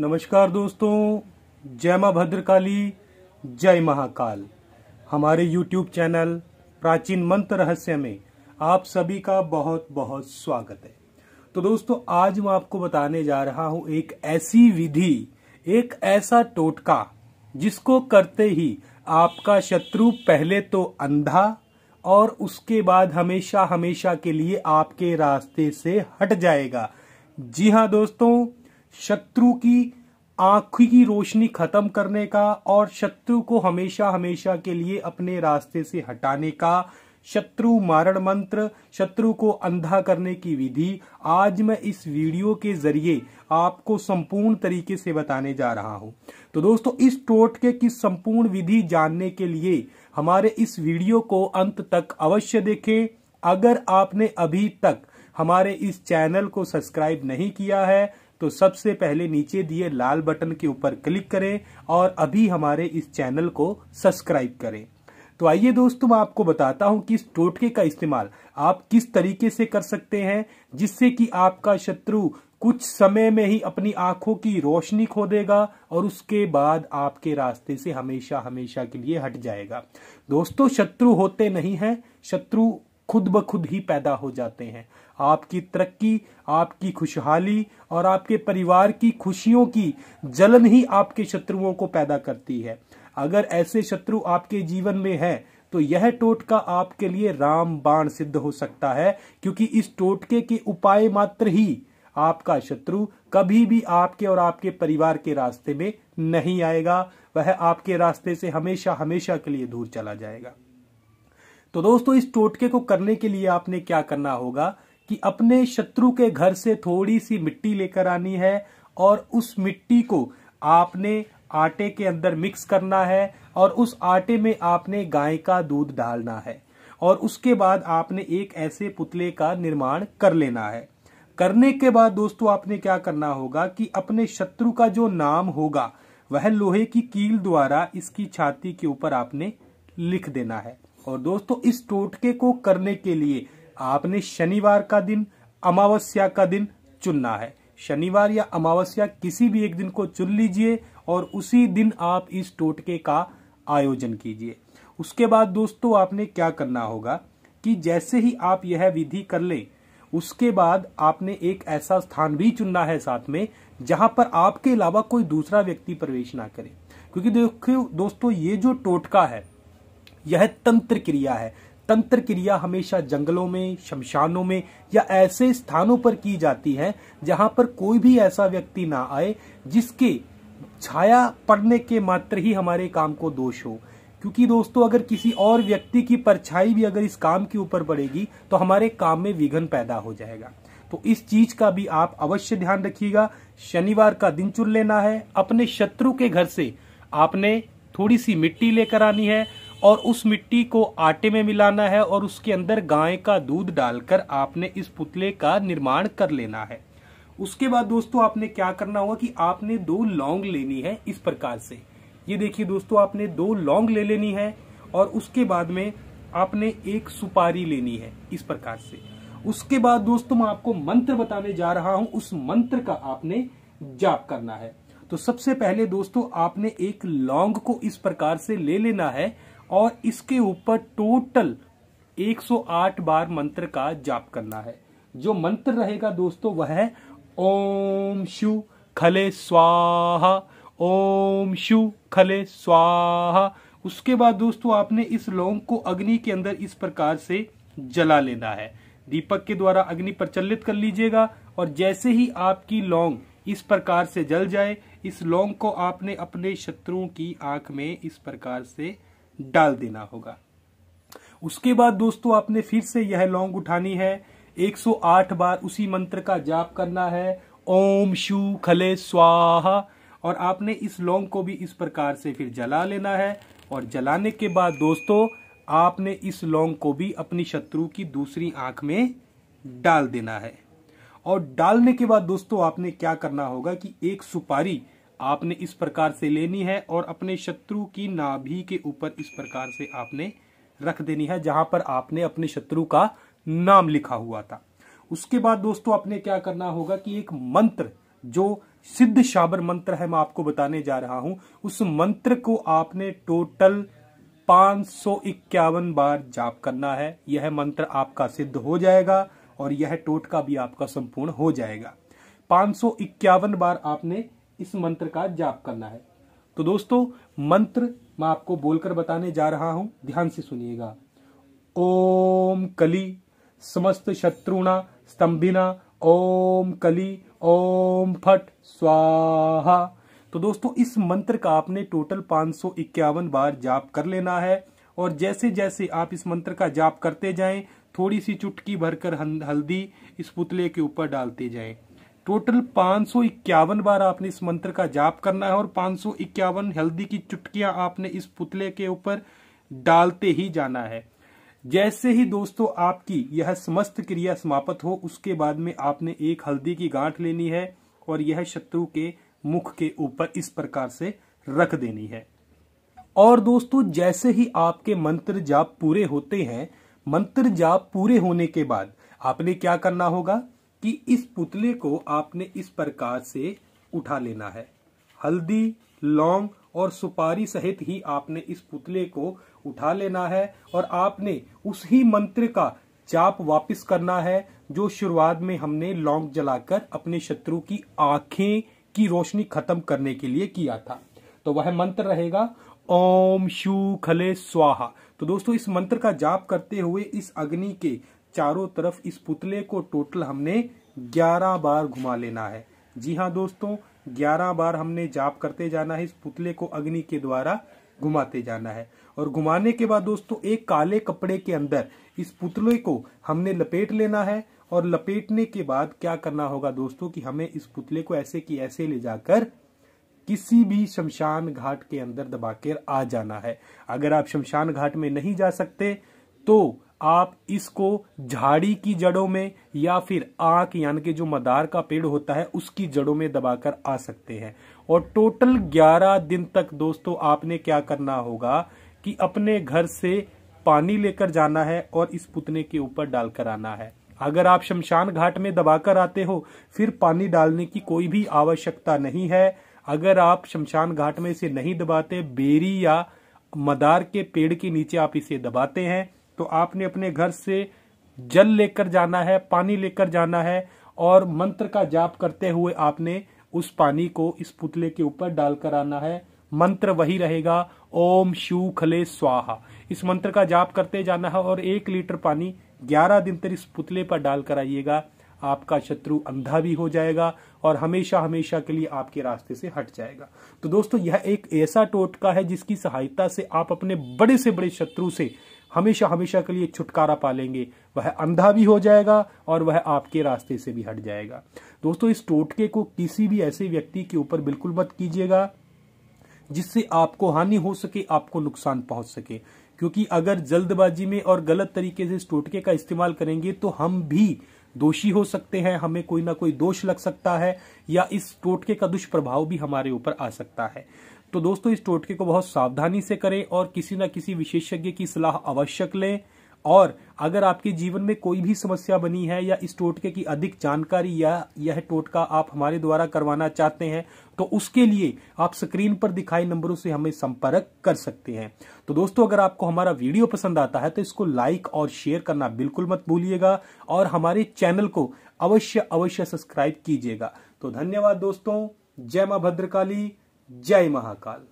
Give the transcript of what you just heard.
नमस्कार दोस्तों जय माँ भद्रकाली जय महाकाल हमारे यूट्यूब चैनल प्राचीन मंत्र रहस्य में आप सभी का बहुत बहुत स्वागत है तो दोस्तों आज मैं आपको बताने जा रहा हूं एक ऐसी विधि एक ऐसा टोटका जिसको करते ही आपका शत्रु पहले तो अंधा और उसके बाद हमेशा हमेशा के लिए आपके रास्ते से हट जाएगा जी हाँ दोस्तों शत्रु की आंख की रोशनी खत्म करने का और शत्रु को हमेशा हमेशा के लिए अपने रास्ते से हटाने का शत्रु मारण मंत्र शत्रु को अंधा करने की विधि आज मैं इस वीडियो के जरिए आपको संपूर्ण तरीके से बताने जा रहा हूं तो दोस्तों इस टोटके की संपूर्ण विधि जानने के लिए हमारे इस वीडियो को अंत तक अवश्य देखें अगर आपने अभी तक हमारे इस चैनल को सब्सक्राइब नहीं किया है तो सबसे पहले नीचे दिए लाल बटन के ऊपर क्लिक करें और अभी हमारे इस चैनल को सब्सक्राइब करें तो आइए दोस्तों मैं आपको बताता हूं कि इस टोटके का इस्तेमाल आप किस तरीके से कर सकते हैं जिससे कि आपका शत्रु कुछ समय में ही अपनी आंखों की रोशनी खो देगा और उसके बाद आपके रास्ते से हमेशा हमेशा के लिए हट जाएगा दोस्तों शत्रु होते नहीं हैं शत्रु खुद ब खुद ही पैदा हो जाते हैं आपकी तरक्की आपकी खुशहाली और आपके परिवार की खुशियों की जलन ही आपके शत्रुओं को पैदा करती है अगर ऐसे शत्रु आपके जीवन में हैं तो यह टोटका आपके लिए राम बाण सिद्ध हो सकता है क्योंकि इस टोटके के उपाय मात्र ही आपका शत्रु कभी भी आपके और आपके परिवार के रास्ते में नहीं आएगा वह आपके रास्ते से हमेशा हमेशा के लिए दूर चला जाएगा तो दोस्तों इस टोटके को करने के लिए आपने क्या करना होगा कि अपने शत्रु के घर से थोड़ी सी मिट्टी लेकर आनी है और उस मिट्टी को आपने आटे के अंदर मिक्स करना है और उस आटे में आपने गाय का दूध डालना है और उसके बाद आपने एक ऐसे पुतले का निर्माण कर लेना है करने के बाद दोस्तों आपने क्या करना होगा कि अपने शत्रु का जो नाम होगा वह लोहे की कील द्वारा इसकी छाती के ऊपर आपने लिख देना है और दोस्तों इस टोटके को करने के लिए आपने शनिवार का दिन अमावस्या का दिन चुनना है शनिवार या अमावस्या किसी भी एक दिन को चुन लीजिए और उसी दिन आप इस टोटके का आयोजन कीजिए उसके बाद दोस्तों आपने क्या करना होगा कि जैसे ही आप यह विधि कर लें उसके बाद आपने एक ऐसा स्थान भी चुनना है साथ में जहां पर आपके अलावा कोई दूसरा व्यक्ति प्रवेश ना करे क्योंकि देखो दोस्तों ये जो टोटका है यह तंत्र क्रिया है तंत्र क्रिया हमेशा जंगलों में शमशानों में या ऐसे स्थानों पर की जाती है जहां पर कोई भी ऐसा व्यक्ति ना आए जिसके छाया पड़ने के मात्र ही हमारे काम को दोष हो क्योंकि दोस्तों अगर किसी और व्यक्ति की परछाई भी अगर इस काम के ऊपर पड़ेगी तो हमारे काम में विघन पैदा हो जाएगा तो इस चीज का भी आप अवश्य ध्यान रखिएगा शनिवार का दिन चुन लेना है अपने शत्रु के घर से आपने थोड़ी सी मिट्टी लेकर आनी है और उस मिट्टी को आटे में मिलाना है और उसके अंदर गाय का दूध डालकर आपने इस पुतले का निर्माण कर लेना है उसके बाद दोस्तों आपने क्या करना होगा कि आपने दो लौंग लेनी है इस प्रकार से ये देखिए दोस्तों आपने दो लौंग ले लेनी है और उसके बाद में आपने एक सुपारी लेनी है इस प्रकार से उसके बाद दोस्तों मैं आपको मंत्र बताने जा रहा हूं उस मंत्र का आपने जाप करना है तो सबसे पहले दोस्तों आपने एक लौंग को इस प्रकार से ले लेना है और इसके ऊपर टोटल 108 बार मंत्र का जाप करना है जो मंत्र रहेगा दोस्तों वह है ओम शु खले स्वाहा ओम शु खले स्वाहा उसके बाद दोस्तों आपने इस लौंग को अग्नि के अंदर इस प्रकार से जला लेना है दीपक के द्वारा अग्नि प्रचलित कर लीजिएगा और जैसे ही आपकी लौंग इस प्रकार से जल जाए इस लौंग को आपने अपने शत्रुओं की आंख में इस प्रकार से डाल देना होगा उसके बाद दोस्तों आपने फिर से यह लौंग उठानी है 108 बार उसी मंत्र का जाप करना है ओम शु खले स्वाहा और आपने इस लौंग को भी इस प्रकार से फिर जला लेना है और जलाने के बाद दोस्तों आपने इस लौंग को भी अपनी शत्रु की दूसरी आंख में डाल देना है और डालने के बाद दोस्तों आपने क्या करना होगा कि एक सुपारी आपने इस प्रकार से लेनी है और अपने शत्रु की नाभि के ऊपर इस प्रकार से आपने रख देनी है जहां पर आपने अपने शत्रु का नाम लिखा हुआ था उसके बाद दोस्तों आपने क्या करना होगा कि एक मंत्र जो सिद्ध शाबर मंत्र है मैं आपको बताने जा रहा हूं उस मंत्र को आपने टोटल इक्यावन बार जाप करना है यह मंत्र आपका सिद्ध हो जाएगा और यह टोटका भी आपका संपूर्ण हो जाएगा इक्यावन बार आपने इस मंत्र का जाप करना है तो दोस्तों मंत्र मैं आपको बोलकर बताने जा रहा हूं ध्यान से सुनिएगा ओम कली समस्त शत्रुणा स्तंभिना ओम कली ओम फट स्वाहा तो दोस्तों इस मंत्र का आपने टोटल पांच बार जाप कर लेना है और जैसे जैसे आप इस मंत्र का जाप करते जाएं थोड़ी सी चुटकी भरकर हल्दी इस पुतले के ऊपर डालते जाएं टोटल पांच बार आपने इस मंत्र का जाप करना है और पांच हल्दी की चुटकियां आपने इस पुतले के ऊपर डालते ही जाना है जैसे ही दोस्तों आपकी यह समस्त क्रिया समाप्त हो उसके बाद में आपने एक हल्दी की गांठ लेनी है और यह शत्रु के मुख के ऊपर इस प्रकार से रख देनी है और दोस्तों जैसे ही आपके मंत्र जाप पूरे होते हैं मंत्र जाप पूरे होने के बाद आपने क्या करना होगा कि इस पुतले को आपने इस प्रकार से उठा लेना है हल्दी लौंग और सुपारी सहित ही आपने इस पुतले को उठा लेना है और आपने उस ही मंत्र का जाप वापस करना है जो शुरुआत में हमने लौंग जलाकर अपने शत्रु की आंखें की रोशनी खत्म करने के लिए किया था तो वह मंत्र रहेगा ओम शू खले स्वाहा तो दोस्तों इस मंत्र का जाप करते हुए इस अग्नि के चारों तरफ इस पुतले को टोटल हमने 11 बार घुमा लेना है जी हाँ दोस्तों 11 बार हमने जाप करते जाना है इस पुतले को अग्नि के द्वारा घुमाते जाना है और घुमाने के बाद दोस्तों एक काले कपड़े के अंदर इस पुतले को हमने लपेट लेना है और लपेटने के बाद क्या करना होगा दोस्तों कि हमें इस पुतले को ऐसे की ऐसे ले जाकर किसी भी शमशान घाट के अंदर दबाकर आ जाना है अगर आप शमशान घाट में नहीं जा सकते तो आप इसको झाड़ी की जड़ों में या फिर आंख यानी कि जो मदार का पेड़ होता है उसकी जड़ों में दबाकर आ सकते हैं और टोटल 11 दिन तक दोस्तों आपने क्या करना होगा कि अपने घर से पानी लेकर जाना है और इस पुतने के ऊपर डालकर आना है अगर आप शमशान घाट में दबाकर आते हो फिर पानी डालने की कोई भी आवश्यकता नहीं है अगर आप शमशान घाट में इसे नहीं दबाते बेरी या मदार के पेड़ के नीचे आप इसे दबाते हैं तो आपने अपने घर से जल लेकर जाना है पानी लेकर जाना है और मंत्र का जाप करते हुए आपने उस पानी को इस पुतले के ऊपर डालकर आना है मंत्र वही रहेगा ओम शू खले स्वाहा इस मंत्र का जाप करते जाना है और एक लीटर पानी ग्यारह दिन तक इस पुतले पर डालकर आइएगा आपका शत्रु अंधा भी हो जाएगा और हमेशा हमेशा के लिए आपके रास्ते से हट जाएगा तो दोस्तों यह एक ऐसा टोटका है जिसकी सहायता से आप अपने बड़े से बड़े शत्रु से हमेशा हमेशा के लिए छुटकारा पा लेंगे वह अंधा भी हो जाएगा और वह आपके रास्ते से भी हट जाएगा दोस्तों इस टोटके को किसी भी ऐसे व्यक्ति के ऊपर बिल्कुल मत कीजिएगा जिससे आपको हानि हो सके आपको नुकसान पहुंच सके क्योंकि अगर जल्दबाजी में और गलत तरीके से इस टोटके का इस्तेमाल करेंगे तो हम भी दोषी हो सकते हैं हमें कोई ना कोई दोष लग सकता है या इस टोटके का दुष्प्रभाव भी हमारे ऊपर आ सकता है तो दोस्तों इस टोटके को बहुत सावधानी से करें और किसी न किसी विशेषज्ञ की सलाह आवश्यक लें और अगर आपके जीवन में कोई भी समस्या बनी है या इस टोटके की अधिक जानकारी या यह टोटका आप हमारे द्वारा करवाना चाहते हैं तो उसके लिए आप स्क्रीन पर दिखाई नंबरों से हमें संपर्क कर सकते हैं तो दोस्तों अगर आपको हमारा वीडियो पसंद आता है तो इसको लाइक और शेयर करना बिल्कुल मत भूलिएगा और हमारे चैनल को अवश्य अवश्य सब्सक्राइब कीजिएगा तो धन्यवाद दोस्तों जय मां भद्रकाली जय महाकाल